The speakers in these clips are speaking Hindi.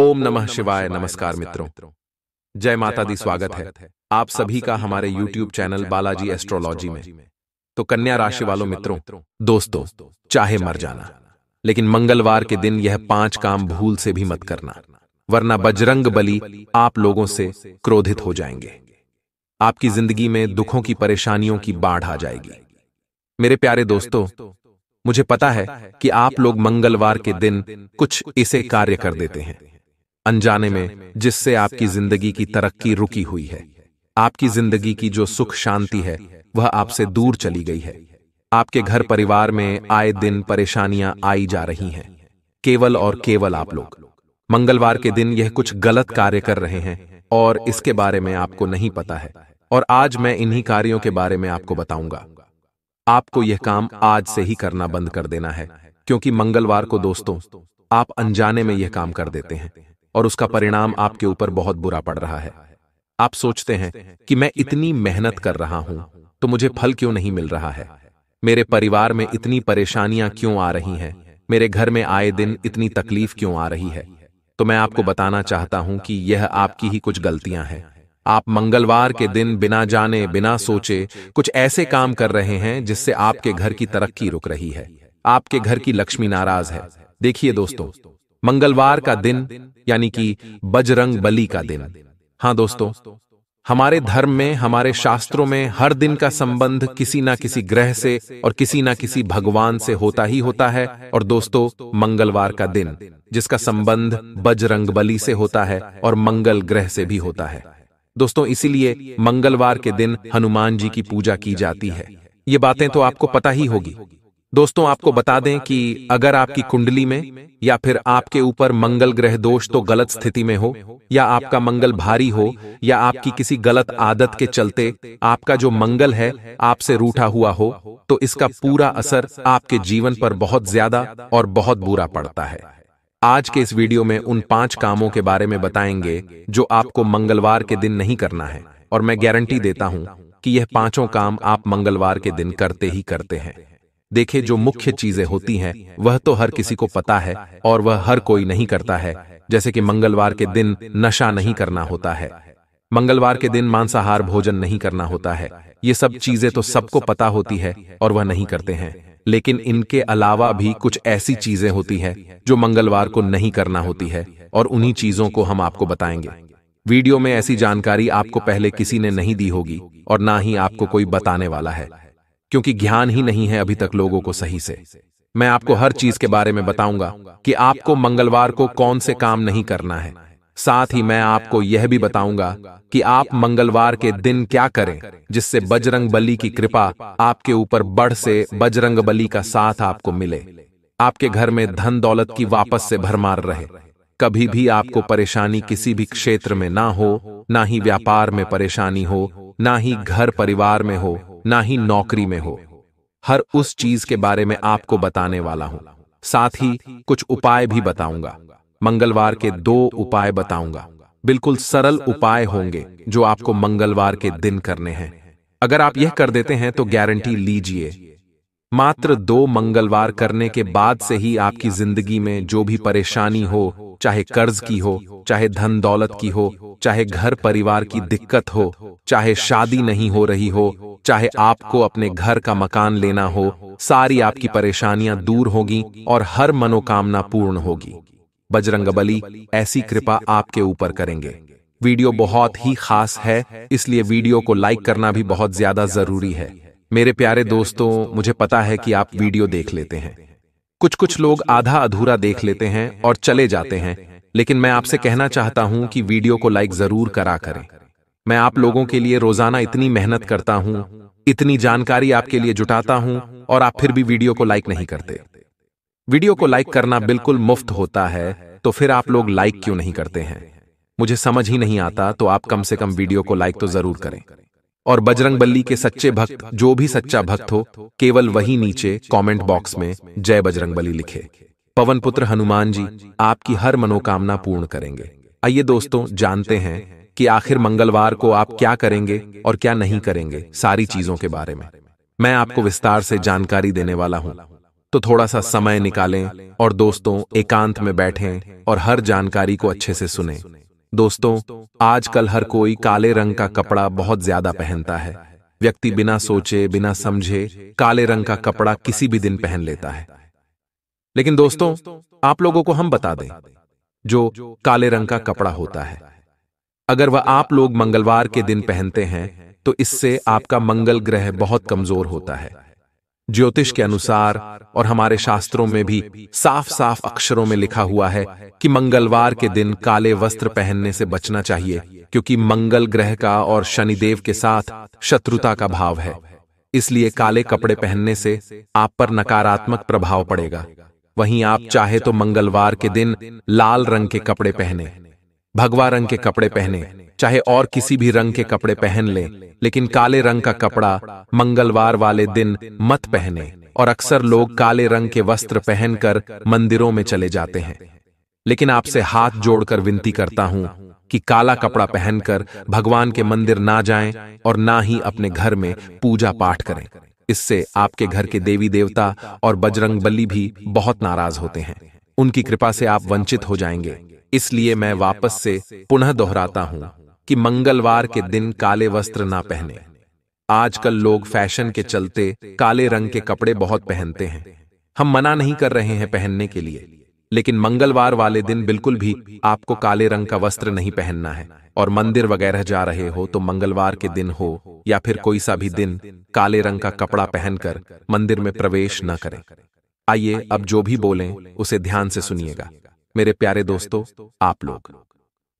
ओम नमः शिवाय नमस्कार मित्रों जय माता दी स्वागत है आप सभी का हमारे YouTube चैनल बालाजी एस्ट्रोलॉजी में तो कन्या राशि वालों मित्रों दोस्तों चाहे मर जाना लेकिन मंगलवार के दिन यह पांच काम भूल से भी मत करना वरना बजरंग बली आप लोगों से क्रोधित हो जाएंगे आपकी जिंदगी में दुखों की परेशानियों की बाढ़ आ जाएगी मेरे प्यारे दोस्तों मुझे पता है कि आप लोग मंगलवार के दिन कुछ इसे कार्य कर देते हैं अनजाने में जिससे आपकी जिंदगी की तरक्की रुकी हुई है आपकी जिंदगी की जो सुख शांति है वह आपसे दूर चली गई है आपके घर परिवार में आए दिन परेशानियां आई जा रही हैं केवल और केवल आप लोग मंगलवार के दिन यह कुछ गलत कार्य कर रहे हैं और इसके बारे में आपको नहीं पता है और आज मैं इन्हीं कार्यों के बारे में आपको बताऊंगा आपको यह काम आज से ही करना बंद कर देना है क्योंकि मंगलवार को दोस्तों आप अनजाने में यह काम कर देते हैं और उसका परिणाम आपके ऊपर बहुत बुरा पड़ रहा है आप सोचते हैं कि मैं इतनी मेहनत कर रहा हूं तो मुझे फल क्यों नहीं मिल रहा है मेरे परिवार में इतनी परेशानियां क्यों आ रही हैं मेरे घर में आए दिन इतनी तकलीफ क्यों आ रही है तो मैं आपको बताना चाहता हूं कि यह आपकी ही कुछ गलतियां हैं आप मंगलवार के दिन बिना जाने बिना सोचे कुछ ऐसे काम कर रहे हैं जिससे आपके घर की तरक्की रुक रही है आपके घर की लक्ष्मी नाराज है देखिए दोस्तों मंगलवार का दिन यानी कि बजरंग बली का दिन हाँ दोस्तों हमारे धर्म में हमारे शास्त्रों में हर दिन का संबंध किसी ना किसी ग्रह से और किसी ना किसी भगवान से होता ही होता है और दोस्तों मंगलवार का दिन जिसका संबंध बजरंग बली से होता है और मंगल ग्रह से भी होता है दोस्तों इसीलिए मंगलवार के दिन हनुमान जी की पूजा की जाती है ये बातें तो आपको पता ही होगी दोस्तों आपको बता दें कि अगर आपकी कुंडली में या फिर आपके ऊपर मंगल ग्रह दोष तो, तो गलत स्थिति में हो या आपका मंगल भारी हो या आपकी किसी गलत आदत के चलते आपका जो मंगल है आपसे रूठा हुआ हो तो, तो इसका पूरा असर आपके जीवन पर बहुत ज्यादा और बहुत बुरा पड़ता है आज के इस वीडियो में उन पांच कामों के बारे में बताएंगे जो आपको मंगलवार के दिन नहीं करना है और मैं गारंटी देता हूं कि यह पांचों काम आप मंगलवार के दिन करते ही करते हैं देखे जो मुख्य चीजें होती हैं वह तो हर तो किसी को पता है और वह हर कोई नहीं करता है जैसे कि मंगलवार के दिन नशा नहीं करना होता है मंगलवार के दिन मांसाहार भोजन नहीं करना होता है ये सब तो चीजें तो सबको पता होती है और वह नहीं करते हैं लेकिन इनके अलावा भी कुछ ऐसी चीजें होती है जो मंगलवार को नहीं करना होती है और उन्हीं चीजों को हम आपको बताएंगे वीडियो में ऐसी जानकारी आपको पहले किसी ने नहीं दी होगी और ना ही आपको कोई बताने वाला है क्योंकि ज्ञान ही नहीं है अभी तक लोगों को सही से मैं आपको हर चीज के बारे में बताऊंगा कि आपको मंगलवार को कौन से काम नहीं करना है साथ ही मैं आपको यह भी बताऊंगा कि आप मंगलवार के दिन क्या करें जिससे बजरंग बली की कृपा आपके ऊपर बढ़ से बजरंग बली का साथ आपको मिले आपके घर में धन दौलत की वापस से भरमार रहे कभी भी आपको परेशानी किसी भी क्षेत्र में ना हो ना ही व्यापार में परेशानी हो ना ही घर परिवार में हो ना ही नौकरी में हो हर उस चीज के बारे में आपको बताने वाला हूं साथ ही कुछ उपाय भी बताऊंगा मंगलवार के दो उपाय बताऊंगा बिल्कुल सरल उपाय होंगे जो आपको मंगलवार के दिन करने हैं अगर आप यह कर देते हैं तो गारंटी लीजिए मात्र दो मंगलवार करने के बाद से ही आपकी जिंदगी में जो भी परेशानी हो चाहे कर्ज की हो चाहे धन दौलत की हो चाहे घर परिवार की दिक्कत हो चाहे शादी नहीं हो रही हो चाहे आपको अपने घर का मकान लेना हो सारी आपकी परेशानियां दूर होगी और हर मनोकामना पूर्ण होगी बजरंग बली ऐसी कृपा आपके ऊपर करेंगे वीडियो बहुत ही खास है इसलिए वीडियो को लाइक करना भी बहुत ज्यादा जरूरी है मेरे प्यारे दोस्तों मुझे पता है कि आप वीडियो देख लेते हैं कुछ कुछ लोग आधा अधूरा देख लेते हैं और चले जाते हैं लेकिन मैं आपसे कहना चाहता हूं कि वीडियो को लाइक जरूर करा करें मैं आप लोगों के लिए रोजाना इतनी मेहनत करता हूं इतनी जानकारी आपके लिए जुटाता हूं और आप फिर भी वीडियो को लाइक नहीं करते वीडियो को लाइक करना बिल्कुल मुफ्त होता है तो फिर आप लोग लाइक क्यों नहीं करते हैं मुझे समझ ही नहीं आता तो आप कम से कम वीडियो को लाइक तो जरूर करें और बजरंग बली के सच्चे भक्त जो भी सच्चा भक्त हो केवल वही नीचे कमेंट बॉक्स में जय बजरंग बली लिखे पवन पुत्र हनुमान जी आपकी हर मनोकामना पूर्ण करेंगे आइए दोस्तों जानते हैं कि आखिर मंगलवार को आप क्या करेंगे और क्या नहीं करेंगे सारी चीजों के बारे में मैं आपको विस्तार से जानकारी देने वाला हूं तो थोड़ा सा समय निकालें और दोस्तों एकांत में बैठें और हर जानकारी को अच्छे से सुनें दोस्तों आजकल हर कोई काले रंग का कपड़ा बहुत ज्यादा पहनता है व्यक्ति बिना सोचे बिना समझे काले रंग का कपड़ा किसी भी दिन पहन लेता है लेकिन दोस्तों आप लोगों को हम बता दें जो काले रंग का कपड़ा होता है अगर वह आप लोग मंगलवार के दिन पहनते हैं तो इससे आपका मंगल ग्रह बहुत कमजोर होता है ज्योतिष के अनुसार और हमारे शास्त्रों में भी साफ साफ अक्षरों में लिखा हुआ है कि मंगलवार के दिन काले वस्त्र पहनने से बचना चाहिए क्योंकि मंगल ग्रह का और शनिदेव के साथ शत्रुता का भाव है इसलिए काले कपड़े पहनने से आप पर नकारात्मक प्रभाव पड़ेगा वहीं आप चाहे तो मंगलवार के दिन लाल रंग के कपड़े पहने भगवा रंग के कपड़े पहने चाहे और किसी भी रंग के कपड़े पहन लें लेकिन काले रंग का कपड़ा मंगलवार वाले दिन मत पहने और अक्सर लोग काले रंग के वस्त्र पहनकर मंदिरों में चले जाते हैं लेकिन आपसे हाथ जोड़कर विनती करता हूं कि काला कपड़ा पहनकर भगवान के मंदिर ना जाएं और ना ही अपने घर में पूजा पाठ करें इससे आपके घर के देवी देवता और बजरंग बली भी बहुत नाराज होते हैं उनकी कृपा से आप वंचित हो जाएंगे इसलिए मैं वापस से पुनः दोहराता हूं कि मंगलवार के दिन काले वस्त्र ना पहने आजकल लोग फैशन के चलते काले रंग के कपड़े बहुत पहनते हैं हम मना नहीं कर रहे हैं पहनने के लिए लेकिन मंगलवार वाले दिन बिल्कुल भी आपको काले रंग का वस्त्र नहीं पहनना है और मंदिर वगैरह जा रहे हो तो मंगलवार के दिन हो या फिर कोई सा भी दिन काले रंग का कपड़ा पहनकर मंदिर में प्रवेश न करें आइए अब जो भी बोलें उसे ध्यान से सुनिएगा मेरे प्यारे दोस्तों आप लोग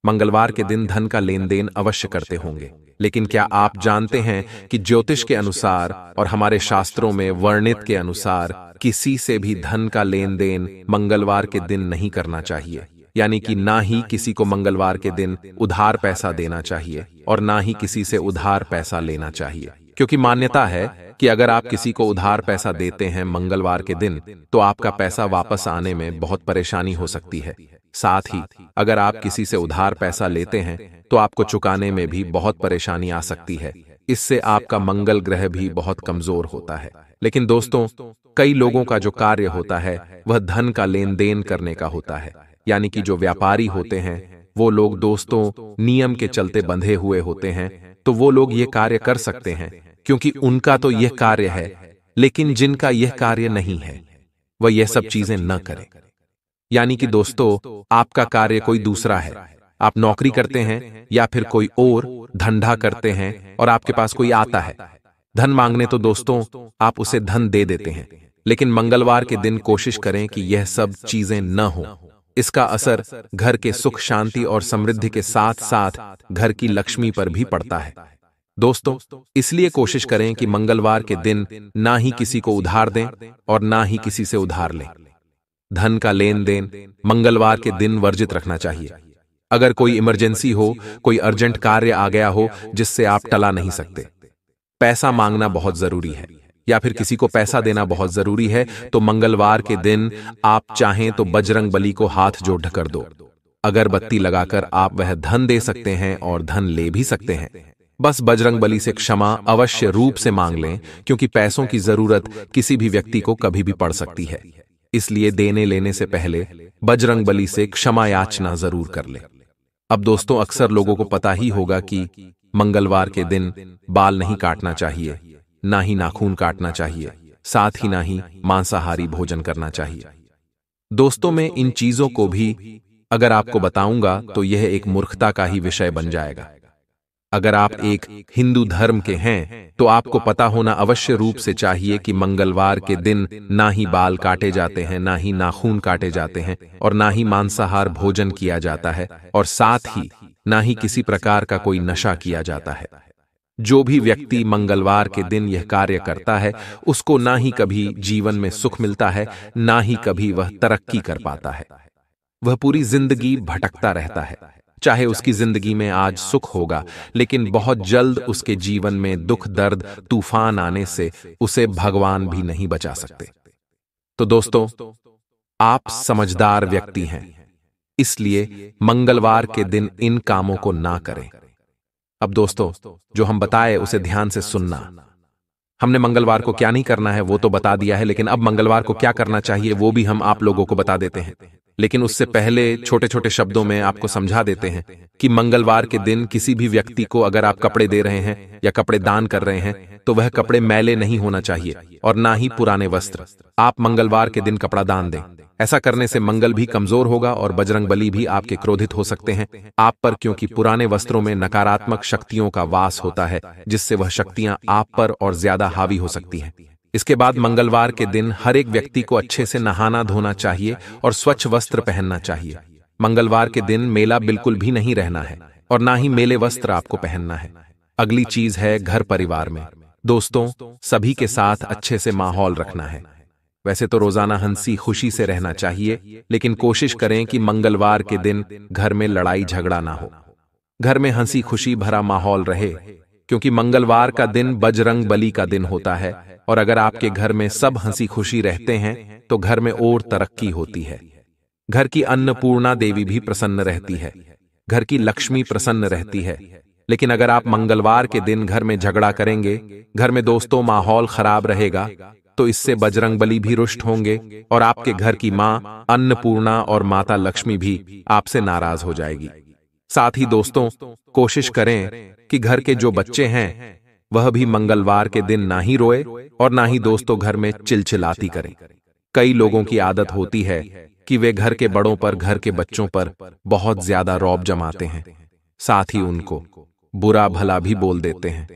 मंगलवार के दिन धन का लेन देन अवश्य करते होंगे लेकिन क्या आप जानते हैं कि ज्योतिष के अनुसार और हमारे शास्त्रों में वर्णित के अनुसार किसी से भी धन का लेन देन मंगलवार के दिन नहीं करना चाहिए यानी कि ना ही किसी को मंगलवार के दिन उधार पैसा देना चाहिए और ना ही किसी से उधार पैसा लेना चाहिए क्योंकि मान्यता है कि अगर आप किसी को उधार पैसा देते हैं मंगलवार के दिन तो आपका पैसा वापस आने में बहुत परेशानी हो सकती है साथ ही अगर आप किसी से उधार पैसा लेते हैं तो आपको चुकाने में भी बहुत परेशानी आ सकती है इससे आपका मंगल ग्रह भी बहुत कमजोर होता है लेकिन दोस्तों कई लोगों का जो कार्य होता है वह धन का लेन देन करने का होता है यानी कि जो व्यापारी होते हैं वो लोग दोस्तों नियम के चलते बंधे हुए होते हैं तो वो लोग ये कार्य कर सकते हैं क्योंकि उनका तो, तो यह कार्य है लेकिन जिनका यह कार्य नहीं है वह यह सब चीजें न करें यानी कि दोस्तों आपका कार्य कोई दूसरा है आप नौकरी करते हैं या फिर कोई और धंधा करते हैं और आपके पास कोई आता है धन तो मांगने तो दोस्तों आप उसे धन दे देते हैं लेकिन मंगलवार के दिन कोशिश करें कि यह सब चीजें न हो इसका असर घर के सुख शांति और समृद्धि के साथ साथ घर की लक्ष्मी पर भी पड़ता है दोस्तों इसलिए कोशिश करें कि मंगलवार के दिन ना ही किसी को उधार दें और ना ही किसी से उधार लें धन का लेन देन मंगलवार के दिन वर्जित रखना चाहिए अगर कोई इमरजेंसी हो कोई अर्जेंट कार्य आ गया हो जिससे आप टला नहीं सकते पैसा मांगना बहुत जरूरी है या फिर किसी को पैसा देना बहुत जरूरी है तो मंगलवार के दिन आप चाहें तो बजरंग बली को हाथ जोड़ कर दो अगरबत्ती लगाकर आप वह धन दे सकते हैं और धन ले भी सकते हैं बस बजरंग बली से क्षमा अवश्य रूप से मांग लें क्योंकि पैसों की जरूरत किसी भी व्यक्ति को कभी भी पड़ सकती है इसलिए देने लेने से पहले बजरंग बली से क्षमा याचना जरूर कर लें अब दोस्तों अक्सर लोगों को पता ही होगा कि मंगलवार के दिन बाल नहीं काटना चाहिए ना ही नाखून काटना चाहिए साथ ही ना ही मांसाहारी भोजन करना चाहिए दोस्तों में इन चीजों को भी अगर आपको बताऊंगा तो यह एक मूर्खता का ही विषय बन जाएगा अगर आप एक हिंदू धर्म के हैं तो आपको तो पता होना अवश्य रूप से चाहिए कि मंगलवार के दिन ना ही बाल काटे जाते हैं ना ही नाखून काटे जाते हैं और ना ही मांसाहार भोजन किया जाता है और साथ ही ना ही किसी प्रकार का कोई नशा किया जाता है जो भी व्यक्ति मंगलवार के दिन यह कार्य करता है उसको ना ही कभी जीवन में सुख मिलता है ना ही कभी वह तरक्की कर पाता है वह पूरी जिंदगी भटकता रहता है चाहे उसकी जिंदगी में आज सुख होगा लेकिन बहुत जल्द उसके जीवन में दुख दर्द तूफान आने से उसे भगवान भी नहीं बचा सकते तो दोस्तों आप समझदार व्यक्ति हैं इसलिए मंगलवार के दिन इन कामों को ना करें अब दोस्तों जो हम बताए उसे ध्यान से सुनना हमने मंगलवार को क्या नहीं करना है वो तो बता दिया है लेकिन अब मंगलवार को क्या करना चाहिए वो भी हम आप लोगों को बता देते हैं लेकिन उससे पहले छोटे छोटे शब्दों में आपको समझा देते हैं कि मंगलवार के दिन किसी भी व्यक्ति को अगर आप कपड़े दे रहे हैं या कपड़े दान कर रहे हैं तो वह कपड़े मैले नहीं होना चाहिए और ना ही पुराने वस्त्र आप मंगलवार के दिन कपड़ा दान दें ऐसा करने से मंगल भी कमजोर होगा और बजरंग बली भी आपके क्रोधित हो सकते हैं आप पर क्योंकि पुराने वस्त्रों में नकारात्मक शक्तियों का वास होता है जिससे वह शक्तियां आप पर और ज्यादा हावी हो सकती हैं इसके बाद मंगलवार के दिन हर एक व्यक्ति को अच्छे से नहाना धोना चाहिए और स्वच्छ वस्त्र पहनना चाहिए मंगलवार के दिन मेला बिल्कुल भी नहीं रहना है और ना ही मेले वस्त्र आपको पहनना है अगली चीज है घर परिवार में दोस्तों सभी के साथ अच्छे से माहौल रखना है वैसे तो रोजाना हंसी खुशी से रहना चाहिए लेकिन कोशिश करें कि मंगलवार के दिन घर में लड़ाई झगड़ा ना हो घर में हंसी खुशी भरा माहौल रहे क्योंकि मंगलवार का दिन बजरंग बली का दिन होता है और अगर आपके घर में सब हंसी खुशी रहते हैं तो घर में और तरक्की होती है घर की अन्नपूर्णा देवी भी प्रसन्न रहती है घर की लक्ष्मी प्रसन्न रहती है लेकिन अगर आप मंगलवार के दिन घर में झगड़ा करेंगे घर में दोस्तों माहौल खराब रहेगा तो इससे बजरंगबली भी रुष्ट होंगे और आपके घर की माँ अन्नपूर्णा और माता लक्ष्मी भी आपसे नाराज हो जाएगी साथ ही दोस्तों कोशिश करें कि घर के जो बच्चे हैं वह भी मंगलवार के दिन ना ही रोए और ना ही दोस्तों घर में चिलचिलाती करें कई लोगों की आदत होती है कि वे घर के बड़ों पर घर के बच्चों पर बहुत ज्यादा रौब जमाते हैं साथ ही उनको बुरा भला भी बोल देते हैं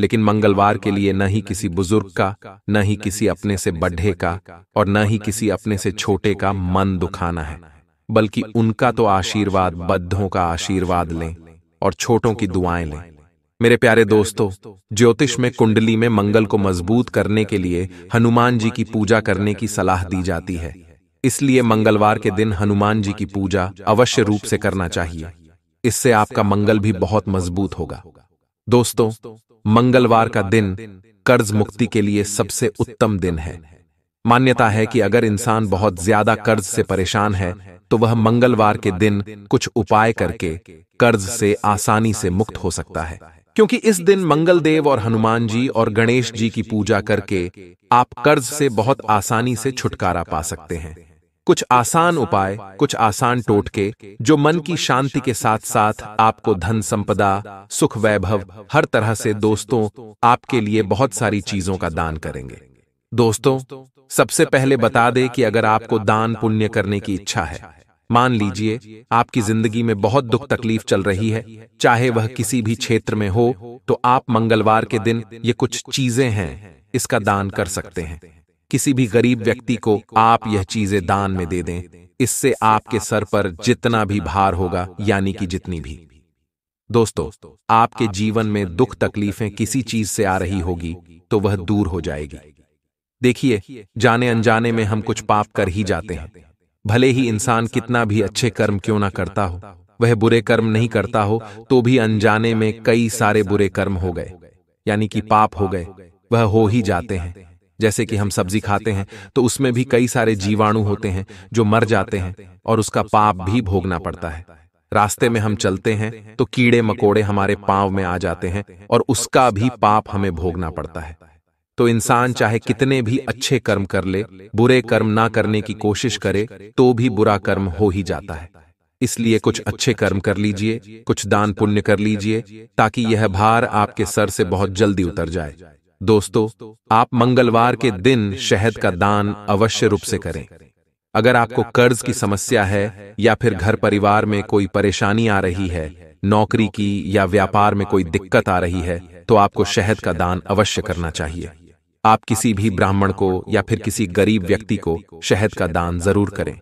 लेकिन मंगलवार के लिए न ही किसी बुजुर्ग का न ही किसी अपने से बड्ढे का और न ही किसी अपने से छोटे का मन दुखाना है बल्कि उनका तो आशीर्वाद बद्धों का आशीर्वाद लें और छोटों की दुआएं लें मेरे प्यारे दोस्तों ज्योतिष में कुंडली में मंगल को मजबूत करने के लिए हनुमान जी की पूजा करने की सलाह दी जाती है इसलिए मंगलवार के दिन हनुमान जी की पूजा अवश्य रूप से करना चाहिए इससे आपका मंगल भी बहुत मजबूत होगा दोस्तों मंगलवार का दिन कर्ज मुक्ति के लिए सबसे उत्तम दिन है मान्यता है कि अगर इंसान बहुत ज्यादा कर्ज से परेशान है तो वह मंगलवार के दिन कुछ उपाय करके कर्ज से आसानी से मुक्त हो सकता है क्योंकि इस दिन मंगल देव और हनुमान जी और गणेश जी की पूजा करके आप कर्ज से बहुत आसानी से छुटकारा पा सकते हैं कुछ आसान उपाय कुछ आसान टोटके जो मन की शांति के साथ साथ आपको धन संपदा सुख वैभव हर तरह से दोस्तों आपके लिए बहुत सारी चीजों का दान करेंगे दोस्तों सबसे पहले बता दें कि अगर आपको दान पुण्य करने की इच्छा है मान लीजिए आपकी जिंदगी में बहुत दुख तकलीफ चल रही है चाहे वह किसी भी क्षेत्र में हो तो आप मंगलवार के दिन ये कुछ चीजें हैं इसका दान कर सकते हैं किसी भी गरीब व्यक्ति को आप यह चीजें दान में दे दें इससे आपके सर पर जितना भी भार होगा यानी कि जितनी भी दोस्तों आपके जीवन में दुख तकलीफें किसी चीज से आ रही होगी तो, तो वह दूर हो जाएगी देखिए जाने अनजाने में हम कुछ पाप कर ही जाते हैं भले ही इंसान कितना भी अच्छे कर्म क्यों ना करता हो वह बुरे कर्म नहीं करता हो तो, तो भी अनजाने में कई सारे बुरे कर्म हो गए यानी कि पाप हो गए वह हो ही जाते हैं जैसे कि हम सब्जी खाते हैं तो उसमें भी कई सारे जीवाणु होते हैं जो मर जाते हैं और उसका पाप भी भोगना पड़ता है रास्ते में हम चलते हैं तो कीड़े मकोड़े हमारे पांव में आ जाते हैं और उसका भी पाप हमें भोगना पड़ता है तो इंसान चाहे कितने भी अच्छे कर्म कर ले बुरे कर्म ना करने की कोशिश करे तो भी बुरा कर्म हो ही जाता है इसलिए कुछ अच्छे कर्म कर लीजिए कुछ दान पुण्य कर लीजिए ताकि यह भार आपके सर से बहुत जल्दी उतर जाए दोस्तों आप मंगलवार के दिन शहद का दान अवश्य रूप से करें अगर आपको कर्ज की समस्या है या फिर घर परिवार में कोई परेशानी आ रही है नौकरी की या व्यापार में कोई दिक्कत आ रही है तो आपको शहद का दान अवश्य करना चाहिए आप किसी भी ब्राह्मण को या फिर किसी गरीब व्यक्ति को शहद का दान जरूर करें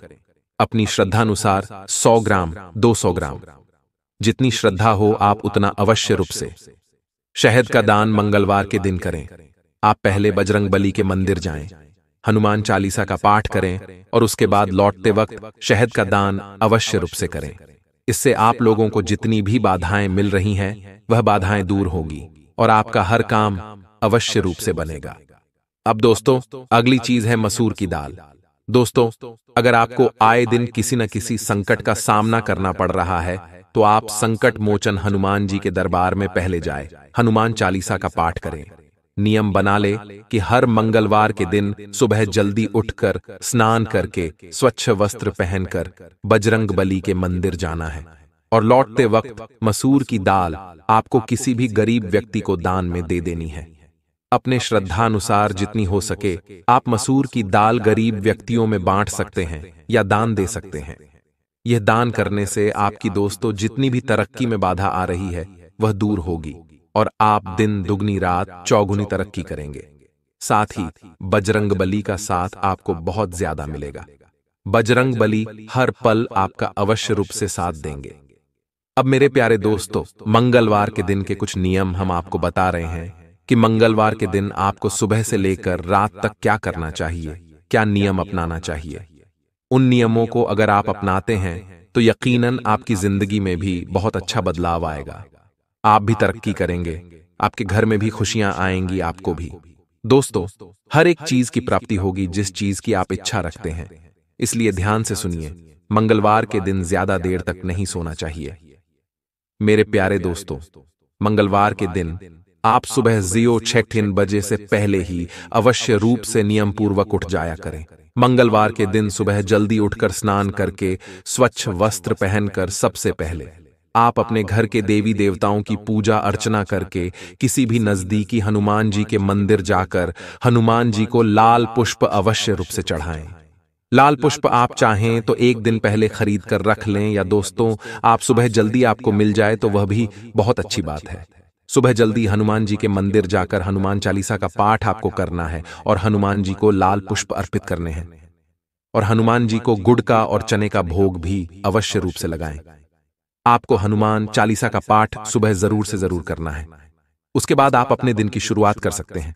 अपनी श्रद्धानुसार 100 ग्राम 200 ग्राम जितनी श्रद्धा हो आप उतना अवश्य रूप से शहद का दान मंगलवार के दिन करें आप पहले बजरंग बली के मंदिर जाएं, हनुमान चालीसा का पाठ करें और उसके बाद लौटते वक्त शहद का दान अवश्य रूप से करें इससे आप लोगों को जितनी भी बाधाएं मिल रही हैं वह बाधाएं दूर होगी और आपका हर काम अवश्य रूप से बनेगा अब दोस्तों अगली चीज है मसूर की दाल दोस्तों अगर आपको आए दिन किसी न किसी संकट का सामना करना पड़ रहा है तो आप तो संकट मोचन हनुमान जी के दरबार में पहले जाए हनुमान चालीसा का पाठ करें नियम बना ले कि हर मंगलवार के दिन सुबह जल्दी उठकर स्नान करके स्वच्छ वस्त्र पहनकर बजरंग बली के मंदिर जाना है और लौटते वक्त मसूर की दाल आपको किसी भी गरीब व्यक्ति को दान में दे देनी है अपने श्रद्धानुसार जितनी हो सके आप मसूर की दाल गरीब व्यक्तियों में बांट सकते हैं या दान दे सकते हैं यह दान करने से आपकी दोस्तों जितनी भी तरक्की में बाधा आ रही है वह दूर होगी और आप दिन दुगनी रात चौगुनी तरक्की करेंगे साथ ही बजरंग बली का साथ आपको बहुत ज्यादा मिलेगा बजरंग बली हर पल आपका अवश्य रूप से साथ देंगे अब मेरे प्यारे दोस्तों मंगलवार के दिन के कुछ नियम हम आपको बता रहे हैं कि मंगलवार के दिन आपको सुबह से लेकर रात तक क्या करना चाहिए क्या नियम अपनाना चाहिए उन नियमों को अगर आप अपनाते हैं तो यकीनन आपकी जिंदगी में भी बहुत अच्छा बदलाव आएगा आप भी तरक्की करेंगे आपके घर में भी खुशियां आएंगी आपको भी दोस्तों हर एक चीज की प्राप्ति होगी जिस चीज की आप इच्छा रखते हैं इसलिए ध्यान से सुनिए मंगलवार के दिन ज्यादा देर तक नहीं सोना चाहिए मेरे प्यारे दोस्तों मंगलवार के दिन आप सुबह जियो चेक बजे से पहले ही अवश्य रूप से नियम पूर्वक उठ जाया करें मंगलवार के दिन सुबह जल्दी उठकर स्नान करके स्वच्छ वस्त्र पहनकर सबसे पहले आप अपने घर के देवी देवताओं की पूजा अर्चना करके किसी भी नजदीकी हनुमान जी के मंदिर जाकर हनुमान जी को लाल पुष्प अवश्य रूप से चढ़ाएं लाल पुष्प आप चाहें तो एक दिन पहले खरीद कर रख लें या दोस्तों आप सुबह जल्दी आपको मिल जाए तो वह भी बहुत अच्छी बात है सुबह जल्दी हनुमान जी के मंदिर जाकर हनुमान चालीसा का पाठ आपको करना है और हनुमान जी को लाल पुष्प अर्पित करने हैं और हनुमान जी को गुड़ का और चने का भोग भी अवश्य रूप से लगाएं। आपको हनुमान चालीसा का पाठ सुबह जरूर से जरूर करना है उसके बाद आप अपने दिन की शुरुआत कर सकते हैं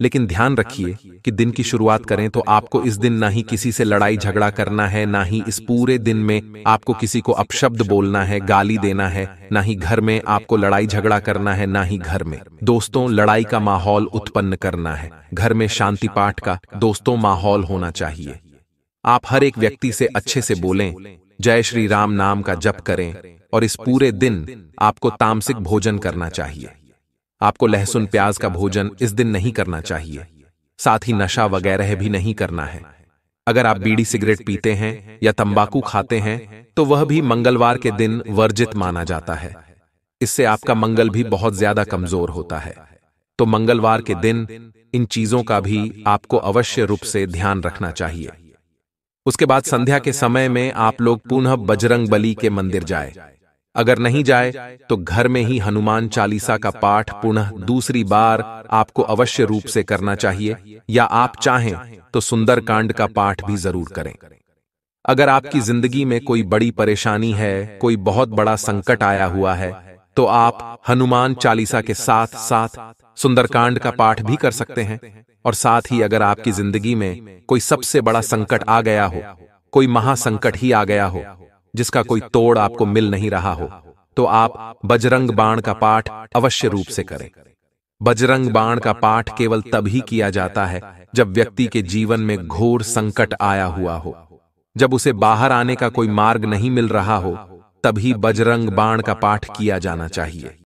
लेकिन ध्यान रखिए कि दिन की शुरुआत करें तो, तो आपको इस दिन ना ही किसी से लड़ाई झगड़ा करना है ना ही इस पूरे दिन में आपको किसी को अपशब्द बोलना है गाली देना है ना ही घर में आपको लड़ाई झगड़ा करना है ना ही घर में दोस्तों लड़ाई का माहौल उत्पन्न करना है घर में शांति पाठ का दोस्तों माहौल होना चाहिए आप हर एक व्यक्ति से अच्छे से बोलें जय श्री राम नाम का जप करें और इस पूरे दिन आपको तामसिक भोजन करना चाहिए आपको लहसुन प्याज का भोजन इस दिन नहीं करना चाहिए साथ ही नशा वगैरह भी नहीं करना है अगर आप बीड़ी सिगरेट पीते हैं या तंबाकू खाते हैं तो वह भी मंगलवार के दिन वर्जित माना जाता है इससे आपका मंगल भी बहुत ज्यादा कमजोर होता है तो मंगलवार के दिन इन चीजों का भी आपको अवश्य रूप से ध्यान रखना चाहिए उसके बाद संध्या के समय में आप लोग पुनः बजरंग बली के मंदिर जाए अगर नहीं जाए तो घर में ही हनुमान चालीसा का पाठ पुनः दूसरी बार आपको अवश्य रूप से करना चाहिए या आप चाहें तो सुंदरकांड का पाठ भी जरूर करें अगर आपकी जिंदगी में कोई बड़ी परेशानी है कोई बहुत बड़ा संकट आया हुआ है तो आप हनुमान चालीसा के साथ साथ सुंदरकांड का पाठ भी कर सकते हैं और साथ ही अगर आपकी जिंदगी में कोई सबसे बड़ा संकट आ गया हो कोई महासंकट ही आ गया हो जिसका कोई तोड़ आपको मिल नहीं रहा हो तो आप बजरंग बाण का पाठ अवश्य रूप से करें बजरंग बाण का पाठ केवल तभी किया जाता है जब व्यक्ति के जीवन में घोर संकट आया हुआ हो जब उसे बाहर आने का कोई मार्ग नहीं मिल रहा हो तभी बजरंग बाण का पाठ किया जाना चाहिए